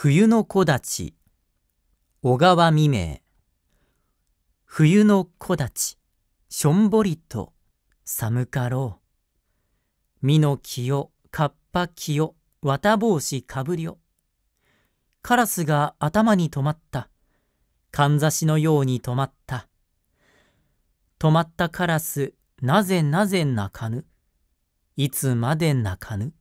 冬の木立小川未明冬の木立しょんぼりと寒かろう身の清かっぱ清綿帽子かぶりょカラスが頭に止まったかんざしのように止まった止まったカラスなぜなぜ泣かぬいつまで泣かぬ